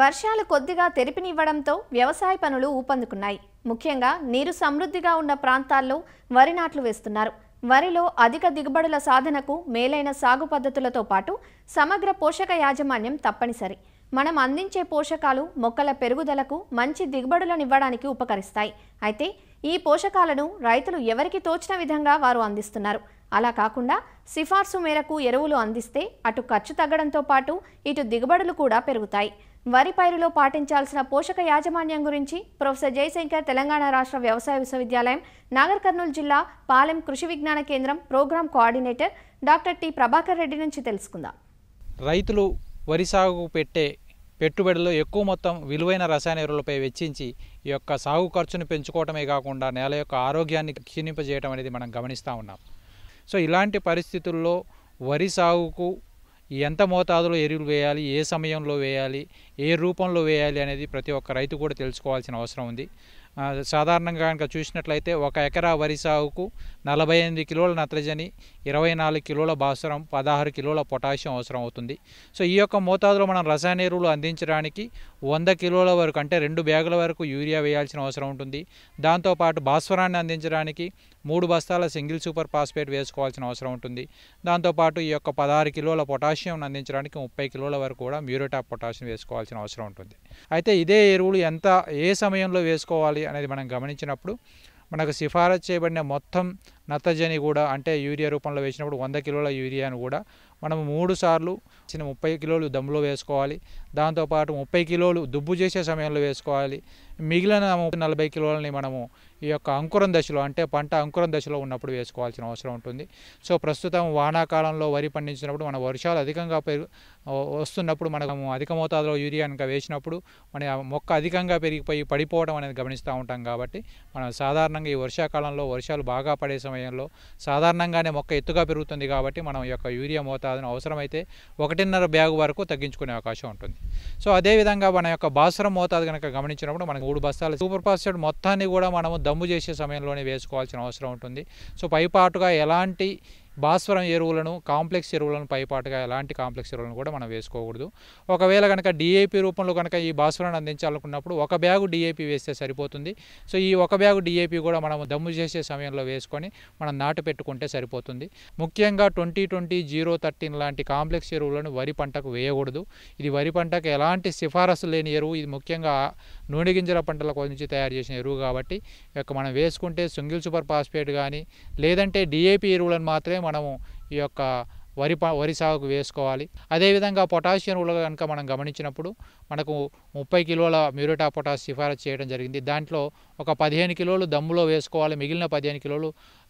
వర్షాలు కొద్దిగా తెరిపినివ్వడంతో వ్యవసాయ పనులు ఊపందుకున్నాయి ముఖ్యంగా నీరు సమృద్ధిగా ఉన్న ప్రాంతాల్లో వరి నాట్లు వేస్తున్నారు వరిలో అధిక దిగుబడుల సాధనకు మేలైన సాగు పద్ధతులతో పాటు సమగ్ర పోషక యాజమాన్యం తప్పనిసరి మనం అందించే పోషకాలు మొక్కల పెరుగుదలకు మంచి దిగుబడులనివ్వడానికి ఉపకరిస్తాయి అయితే ఈ పోషకాలను రైతులు ఎవరికి తోచిన విధంగా వారు అందిస్తున్నారు అలా కాకుండా సిఫార్సు మేరకు ఎరువులు అందిస్తే అటు ఖర్చు తగ్గడంతో పాటు ఇటు దిగుబడులు కూడా పెరుగుతాయి వరి పైరులో పాటించాల్సిన పోషక యాజమాన్యం గురించి ప్రొఫెసర్ జయశంకర్ తెలంగాణ రాష్ట్ర వ్యవసాయ విశ్వవిద్యాలయం నాగర్ కర్నూలు జిల్లా పాలెం కృషి విజ్ఞాన కేంద్రం program coordinator doctor T Prabhakar Reddy నుంచి తెలుసుకుందాం రైతులు వరి సాగు పెట్టే పెట్టుబడిలో ఎక్కువ మొత్తం విలువైన రసాయన ఎరువులపై వెచ్చించి ఈ యొక్క సాగు ఖర్చును పెంచుకోవటమే కాకుండా నేల యొక్క ఆరోగ్యాన్ని క్షీణింపజేయడం అనేది మనం గమనిస్తూ ఉన్నాం సో ఇలాంటి పరిస్థితుల్లో వరి సాగుకు ఎంత మోతాదులో ఎరువులు వేయాలి ఏ సమయంలో వేయాలి ఏ రూపంలో వేయాలి అనేది ప్రతి ఒక్క రైతు కూడా తెలుసుకోవాల్సిన అవసరం ఉంది సాధారణంగా కనుక చూసినట్లయితే ఒక ఎకరా వరి సాగుకు నలభై ఎనిమిది కిలోల నత్రజని ఇరవై నాలుగు కిలోల భాస్వరం పదహారు కిలోల పొటాషియం అవసరం అవుతుంది సో ఈ యొక్క మోతాదులో మనం రసాయన ఎరువులు అందించడానికి వంద కిలోల వరకు అంటే రెండు బ్యాగుల వరకు యూరియా వేయాల్సిన అవసరం ఉంటుంది దాంతోపాటు భాస్వరాన్ని అందించడానికి మూడు బస్తాల సింగిల్ సూపర్ ఫాస్ఫేట్ వేసుకోవాల్సిన అవసరం ఉంటుంది దాంతోపాటు ఈ యొక్క పదహారు కిలోల పొటాషియం అందించడానికి ముప్పై కిలోల వరకు కూడా మ్యూరేట్ పొటాషియం వేసుకోవాలి చేసుకోవాల్సిన అవసరం ఉంటుంది అయితే ఇదే ఎరువులు ఎంత ఏ సమయంలో వేసుకోవాలి అనేది మనం గమనించినప్పుడు మనకు సిఫారసు చేయబడిన మొత్తం నత్తజని కూడా అంటే యూరియా రూపంలో వేసినప్పుడు వంద కిలోల యూరియాను కూడా మనం మూడు సార్లు చిన్న ముప్పై కిలోలు దమ్ములో వేసుకోవాలి దాంతోపాటు ముప్పై కిలోలు దుబ్బు చేసే సమయంలో వేసుకోవాలి మిగిలిన నలభై కిలోలని మనము ఈ యొక్క అంకురం దశలో అంటే పంట అంకురం దశలో ఉన్నప్పుడు వేసుకోవాల్సిన అవసరం ఉంటుంది సో ప్రస్తుతం వానాకాలంలో వరి పండించినప్పుడు మన వర్షాలు అధికంగా పెరుగు వస్తున్నప్పుడు మనము అధిక మోతాదులో యూరియా కనుక వేసినప్పుడు మన మొక్క అధికంగా పెరిగిపోయి పడిపోవడం అనేది గమనిస్తూ ఉంటాం కాబట్టి మనం సాధారణంగా ఈ వర్షాకాలంలో వర్షాలు బాగా పడే సమయం సమయంలో సాధారణంగానే మొక్క ఎత్తుగా పెరుగుతుంది కాబట్టి మనం యొక్క యూరియా మోతాదును అవసరమైతే ఒకటిన్నర బ్యాగు వరకు తగ్గించుకునే అవకాశం ఉంటుంది సో అదేవిధంగా మన యొక్క బాసరం మోతాదు కనుక గమనించినప్పుడు మనకు మూడు బస్తాల సూపర్ ఫాస్ఫేట్ మొత్తాన్ని కూడా మనము దమ్ము చేసే సమయంలోనే వేసుకోవాల్సిన అవసరం ఉంటుంది సో పైపాటుగా ఎలాంటి భాస్వరం ఎరువులను కాంప్లెక్స్ ఎరువులను పైపాటుగా ఎలాంటి కాంప్లెక్స్ ఎరువులను కూడా మనం వేసుకోకూడదు ఒకవేళ కనుక డిఏపి రూపంలో కనుక ఈ భాస్వరాన్ని అందించాలనుకున్నప్పుడు ఒక బ్యాగు డిఏపి వేస్తే సరిపోతుంది సో ఈ ఒక బ్యాగు డిఏపి కూడా మనం దమ్ము చేసే సమయంలో వేసుకొని మనం నాటు పెట్టుకుంటే సరిపోతుంది ముఖ్యంగా ట్వంటీ ట్వంటీ జీరో థర్టీన్ లాంటి కాంప్లెక్స్ ఎరువులను వరి పంటకు వేయకూడదు ఇది వరి పంటకు ఎలాంటి సిఫారసు లేని ఎరువు ఇది ముఖ్యంగా నూనె గింజల పంటల కొంచెం తయారు చేసిన ఎరువు కాబట్టి మనం వేసుకుంటే సింగిల్ సూపర్ ఫాస్ఫేట్ కానీ లేదంటే డిఏపి ఎరువులను మాత్రమే మనము ఈ యొక్క వరి వరి సాగుకు వేసుకోవాలి అదేవిధంగా పొటాషియం ఎరువులు కనుక మనం గమనించినప్పుడు మనకు ముప్పై కిలోల మ్యూరేటా పొటాష్ సిఫారసు చేయడం జరిగింది దాంట్లో ఒక పదిహేను కిలోలు దమ్ములో వేసుకోవాలి మిగిలిన పదిహేను కిలోలు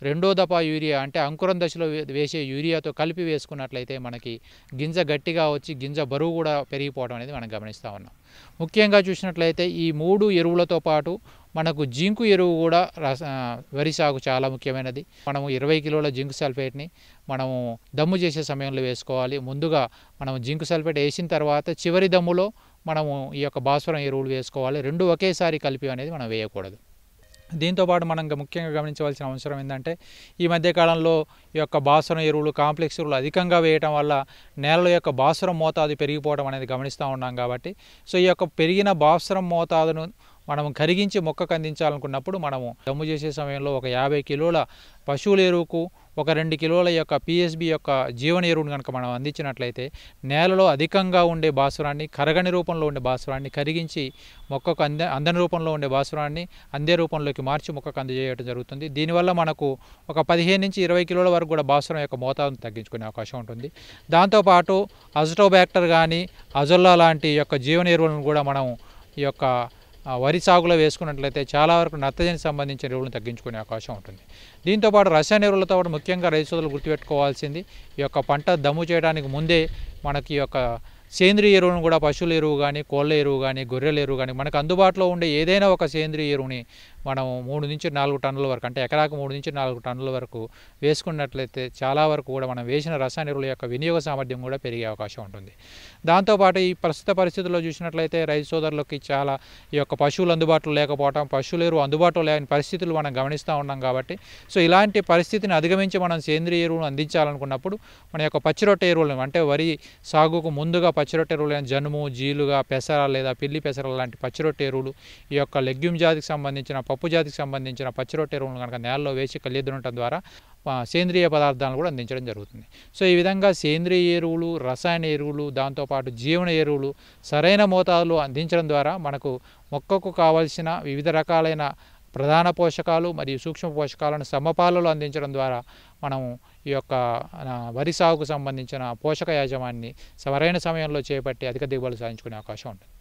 రెండో దఫా యూరియా అంటే అంకురం దశలో వేసే యూరియాతో కలిపి వేసుకున్నట్లయితే మనకి గింజ గట్టిగా వచ్చి గింజ బరువు కూడా పెరిగిపోవడం అనేది మనం గమనిస్తూ ఉన్నాం ముఖ్యంగా చూసినట్లయితే ఈ మూడు ఎరువులతో పాటు మనకు జింకు ఎరువు కూడా వరి సాగు చాలా ముఖ్యమైనది మనము ఇరవై కిలోల జింకు సల్ఫేట్ని మనము దమ్ము చేసే సమయంలో వేసుకోవాలి ముందుగా మనం జింకు సల్ఫేట్ వేసిన తర్వాత చివరి దమ్ములో మనము ఈ యొక్క భాస్వరం ఎరువులు వేసుకోవాలి రెండు ఒకేసారి కలిపి అనేది మనం వేయకూడదు దీంతోపాటు మనం ముఖ్యంగా గమనించవలసిన అవసరం ఏంటంటే ఈ మధ్యకాలంలో ఈ యొక్క భాస్వరం ఎరువులు కాంప్లెక్స్ ఎరువులు అధికంగా వేయటం వల్ల నేలల యొక్క భాస్వరం మోతాదు పెరిగిపోవడం అనేది గమనిస్తూ ఉన్నాం కాబట్టి సో ఈ యొక్క పెరిగిన భాస్వరం మోతాదును మనం కరిగించి మొక్క కందించాలనుకున్నప్పుడు మనము దమ్ము చేసే సమయంలో ఒక యాభై కిలోల పశువుల ఎరువుకు ఒక రెండు కిలోల యొక్క పిఎస్బి యొక్క జీవన ఎరువును కనుక మనం అందించినట్లయితే నేలలో అధికంగా ఉండే భాసురాన్ని కరగని రూపంలో ఉండే భాసురాన్ని కరిగించి మొక్కకు అంద అందని రూపంలో ఉండే భాసురాన్ని అందే రూపంలోకి మార్చి మొక్కకు అందజేయడం జరుగుతుంది దీనివల్ల మనకు ఒక పదిహేను నుంచి ఇరవై కిలోల వరకు కూడా బాసురం యొక్క మోతాదును తగ్గించుకునే అవకాశం ఉంటుంది దాంతోపాటు అజటోబ్యాక్టర్ కానీ అజొల్లా లాంటి యొక్క జీవన ఎరువులను కూడా మనం ఈ యొక్క వరి సాగులో వేసుకున్నట్లయితే చాలా వరకు నత్తజని సంబంధించిన ఎరువులను తగ్గించుకునే అవకాశం ఉంటుంది దీంతోపాటు రసాయన ఎరువులతో పాటు ముఖ్యంగా రైతు సోదరులు గుర్తుపెట్టుకోవాల్సింది ఈ యొక్క పంట దమ్ము చేయడానికి ముందే మనకి యొక్క సేంద్రియ ఎరువును కూడా పశువుల ఎరువు కానీ కోళ్ళ ఎరువు కానీ గొర్రెల ఎరువు కానీ మనకు అందుబాటులో ఉండే ఏదైనా ఒక సేంద్రియ ఎరువుని మనం మూడు నుంచి నాలుగు టన్నుల వరకు అంటే ఎకరాకు మూడు నుంచి నాలుగు టన్నుల వరకు వేసుకున్నట్లయితే చాలా వరకు కూడా మనం వేసిన రసాయన ఎరువుల యొక్క వినియోగ సామర్థ్యం కూడా పెరిగే అవకాశం ఉంటుంది దాంతోపాటు ఈ ప్రస్తుత పరిస్థితుల్లో చూసినట్లయితే రైతు సోదరులకి చాలా ఈ యొక్క పశువులు అందుబాటులో లేకపోవటం పశువుల ఎరువు అందుబాటులో లేని పరిస్థితులు మనం గమనిస్తూ ఉన్నాం కాబట్టి సో ఇలాంటి పరిస్థితిని అధిగమించి మనం సేంద్రియ ఎరువును అందించాలనుకున్నప్పుడు మన యొక్క పచ్చిరొట్టె ఎరువులను అంటే వరి సాగుకు ముందుగా పచ్చిరొట్టె ఎరువులైన జనుము జీలుగా పెసర లేదా పిల్లి పెసర లాంటి పచ్చిరొట్టె ఎరువులు ఈ యొక్క లెగ్యూమ్ జాతికి సంబంధించిన పప్పు జాతికి సంబంధించిన పచ్చి రొట్టె ఎరువులను కనుక నేలలో వేసి ఉండటం ద్వారా సేంద్రియ పదార్థాలను కూడా అందించడం జరుగుతుంది సో ఈ విధంగా సేంద్రియ ఎరువులు రసాయన ఎరువులు దాంతోపాటు జీవన ఎరువులు సరైన మోతాదులో అందించడం ద్వారా మనకు మొక్కకు కావలసిన వివిధ రకాలైన ప్రధాన పోషకాలు మరియు సూక్ష్మ పోషకాలను సమపాలలో అందించడం ద్వారా మనము ఈ యొక్క వరి సాగుకు సంబంధించిన పోషక యాజమాన్ని సరైన సమయంలో చేపట్టి అధిక దిగుబడులు సాధించుకునే అవకాశం ఉంటుంది